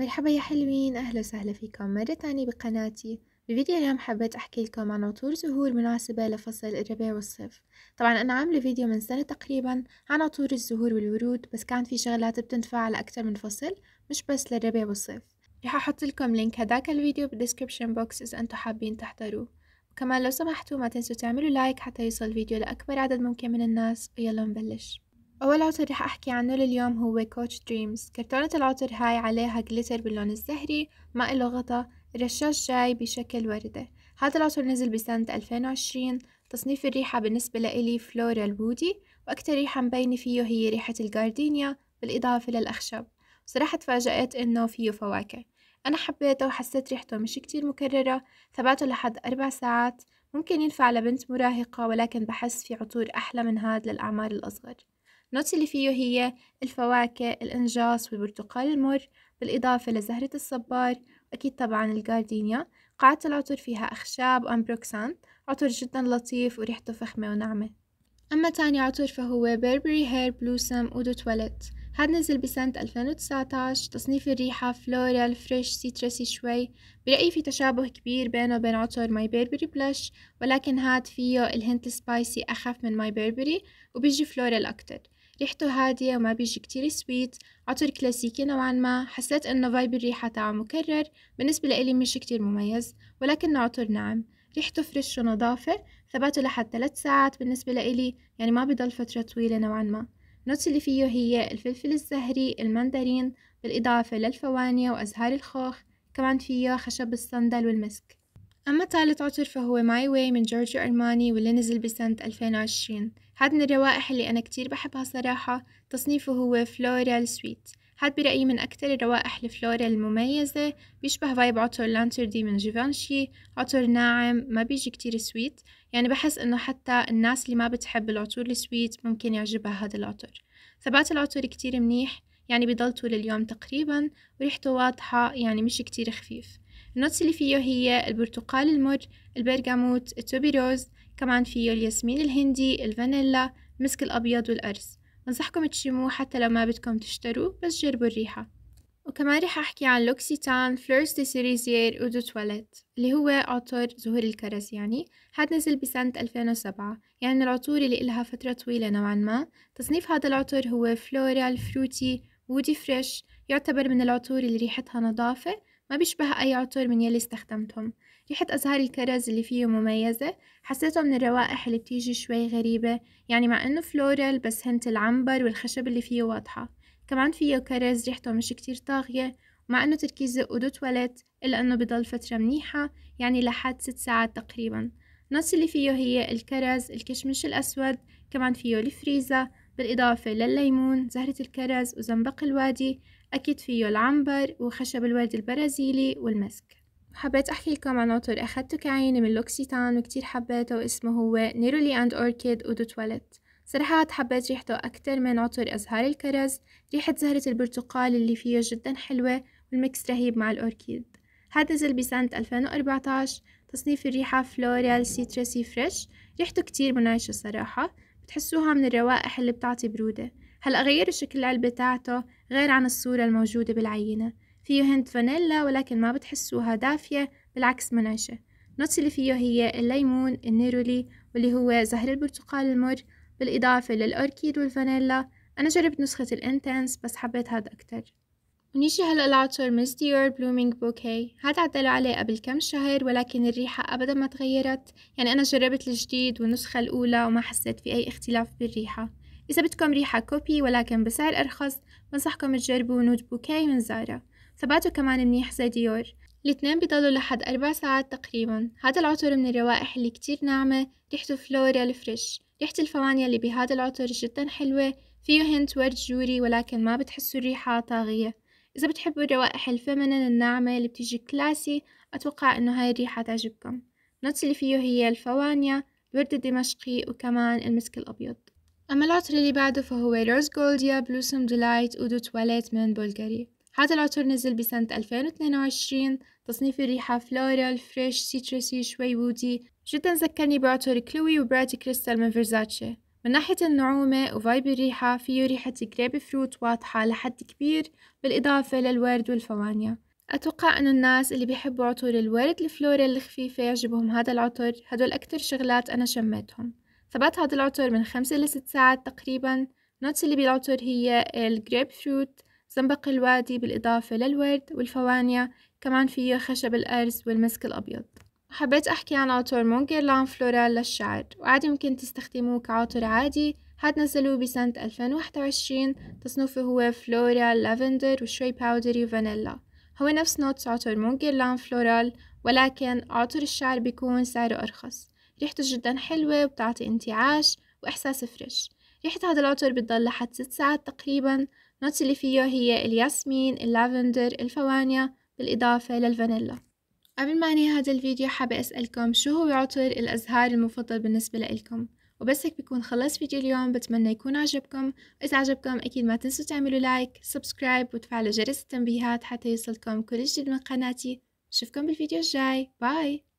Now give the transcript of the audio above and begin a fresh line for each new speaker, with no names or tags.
مرحبا يا حلوين أهلا وسهلا فيكم مرة تانية بقناتي بفيديو اليوم حبيت أحكي لكم عن عطور زهور مناسبة لفصل الربيع والصيف طبعا أنا عاملة فيديو من سنة تقريبا عن عطور الزهور والورود بس كان في شغلات بتنفع لأكثر من فصل مش بس للربيع والصيف رح أحط لكم لينك هداك الفيديو بالدسكربشن بوكس إذا أنتم حابين تحضروه وكمان لو سمحتوا ما تنسوا تعملوا لايك حتى يوصل الفيديو لأكبر عدد ممكن من الناس ويلا نبلش أول عطر رح أحكي عنه لليوم هو كوتش دريمز كرتونة العطر هاي عليها جليتر باللون الزهري ما إله غطا رشاش جاي بشكل وردة هذا العطر نزل بسنة 2020 تصنيف الريحة بالنسبة لإلي فلورال وودي وأكتر ريحة مبينة فيه هي ريحة الجاردينيا بالإضافة للأخشب بصراحة تفاجأت إنه فيه فواكه أنا حبيته وحسيت ريحته مش كتير مكررة ثباته لحد أربع ساعات ممكن ينفع لبنت مراهقة ولكن بحس في عطور أحلى من هاد للأعمار الأصغر النوت اللي فيه هي الفواكه الانجاص والبرتقال المر بالإضافة لزهرة الصبار وأكيد طبعا الجاردينيا قاعة العطر فيها أخشاب وأمبروكسان عطر جدا لطيف وريحته فخمة وناعمة أما تاني عطر فهو بيربري هير بلوسم أودو تواليت هاد نزل بسنة 2019 تصنيف الريحة فلورال فريش سيترسي شوي برأيي في تشابه كبير بينه وبين عطر ماي بيربري بلاش ولكن هاد فيه الهنت سبايسي أخف من ماي بيربري وبيجي فلورال أكتر ريحته هادية وما بيجي كتير سويت عطر كلاسيكي نوعا ما حسيت انه فايب الريحة تاعه مكرر بالنسبة لإلي مش كتير مميز ولكنه عطر ناعم ريحته فريش ونظافة ثباته لحد 3 ساعات بالنسبة لإلي يعني ما بضل فترة طويلة نوعا ما النوتس اللي فيه هي الفلفل الزهري المندرين بالإضافة للفوانيا وأزهار الخوخ كمان فيه خشب الصندل والمسك أما ثالث عطر فهو ماي واي من جورجيو أرماني واللي نزل بسنة 2020 هاد من الروائح اللي أنا كتير بحبها صراحة تصنيفه هو فلورال سويت هاد برأيي من أكتر الروائح الفلورال المميزة بيشبه فايب عطر لانتردي من جيفانشي عطر ناعم ما بيجي كتير سويت يعني بحس إنه حتى الناس اللي ما بتحب العطور السويت ممكن يعجبها هذا العطر ثبات العطر كتير منيح يعني بضل طول اليوم تقريبا وريحته واضحة يعني مش كتير خفيف النوتس اللي فيه هي البرتقال المر البرغموت التوبيروز كمان فيه الياسمين الهندي الفانيلا مسك الأبيض والأرز بنصحكم تشموه حتى لو ما بدكم تشتروه بس جربوا الريحة وكمان رح أحكي عن لوكسيتان فلورس دي سيريزير ودو تواليت اللي هو عطر زهور الكرز يعني هاد نزل بسنة 2007 يعني من العطور اللي إلها فترة طويلة نوعا ما تصنيف هذا العطر هو فلورال فروتي وودي فريش يعتبر من العطور اللي ريحتها نظافة ما بيشبه أي عطر من يلي استخدمتهم ريحة أزهار الكرز اللي فيه مميزة حسيته من الروائح اللي بتيجي شوي غريبة يعني مع إنه فلورال بس هنت العنبر والخشب اللي فيه واضحة كمان فيه كرز ريحته مش كتير طاغية ومع إنه تركيزه أودو تواليت إلا إنه بضل فترة منيحة يعني لحد ست ساعات تقريبا النص اللي فيه هي الكرز الكشمش الأسود كمان فيه الفريزة بالإضافة للليمون زهرة الكرز وزنبق الوادي أكيد فيه العنبر وخشب الورد البرازيلي والمسك حبيت أحكي لكم عن عطر أخدته كعينة من لوكسيتان وكتير حبيته واسمه هو نيرولي أند أوركيد أودو تواليت صراحة حبيت ريحته أكتر من عطر أزهار الكرز ريحة زهرة البرتقال اللي فيه جدا حلوة والميكس رهيب مع الأوركيد هذا نزل بسنة 2014 تصنيف الريحة فلوريال سيترسي فريش ريحته كتير منعشة صراحة بتحسوها من الروائح اللي بتعطي برودة هلأ غير شكل العلبة تاعته غير عن الصورة الموجودة بالعينة فيه هند فانيلا ولكن ما بتحسوها دافية بالعكس منعشة النوتس اللي فيه هي الليمون النيرولي واللي هو زهر البرتقال المر بالإضافة للأوركيد والفانيلا أنا جربت نسخة الانتنس بس حبيت هذا أكتر ونيجي هلا العطر ميس ديور بلومينج بوكي هاد عدلوا عليه قبل كم شهر ولكن الريحة أبدا ما تغيرت يعني أنا جربت الجديد والنسخة الأولى وما حسيت في أي اختلاف بالريحة إذا بدكم ريحة كوبي ولكن بسعر أرخص بنصحكم تجربوا نوت بوكي من زارا ثباته كمان منيح زي ديور الاتنين بيضلوا لحد أربع ساعات تقريبا هذا العطر من الروائح اللي كتير ناعمة ريحته فلوريال فريش ريحة الفوانيا اللي بهذا العطر جدا حلوة فيه هنت ورد جوري ولكن ما بتحسوا الريحة طاغية إذا بتحبوا الروائح الفيمنين الناعمة اللي بتيجي كلاسي أتوقع إنه هاي الريحة تعجبكم النوتس اللي فيه هي الفوانيا الورد الدمشقي وكمان المسك الأبيض أما العطر اللي بعده فهو روز جولديا بلوسم ديلايت أودو تواليت من بولغاري هذا العطر نزل بسنة 2022 تصنيف الريحة فلورال فريش سيترسي شوي وودي جدا ذكرني بعطر كلوي وبراد كريستال من فيرزاتشي من ناحية النعومة وفايب الريحة فيه ريحة جريب فروت واضحة لحد كبير بالإضافة للورد والفوانيا أتوقع أن الناس اللي بيحبوا عطور الورد الفلورال الخفيفة يعجبهم هذا العطر هدول أكتر شغلات أنا شميتهم ثبات هذا العطر من خمسة إلى ست ساعات تقريبا نوتس اللي بالعطر هي الجريب فروت زنبق الوادي بالإضافة للورد والفوانيا كمان فيه خشب الأرز والمسك الأبيض وحبيت أحكي عن عطر مونجرلان فلورال للشعر وعادي ممكن تستخدموه كعطر عادي هاد نزلوه بسنة 2021 تصنيفه هو فلورال لافندر وشوي باودري وفانيلا هو نفس نوتس عطر مونجرلان فلورال ولكن عطر الشعر بيكون سعره أرخص ريحته جدا حلوة وبتعطي انتعاش وإحساس فريش ريحة هذا العطر بتضل لحد ست ساعات تقريبا النوتس اللي فيه هي الياسمين اللافندر الفوانيا بالإضافة للفانيلا قبل ما أنهي هذا الفيديو حابة أسألكم شو هو عطر الأزهار المفضل بالنسبة لإلكم وبس هيك بكون خلص فيديو اليوم بتمنى يكون عجبكم وإذا عجبكم أكيد ما تنسوا تعملوا لايك سبسكرايب وتفعلوا جرس التنبيهات حتى يوصلكم كل جديد من قناتي بشوفكم بالفيديو الجاي باي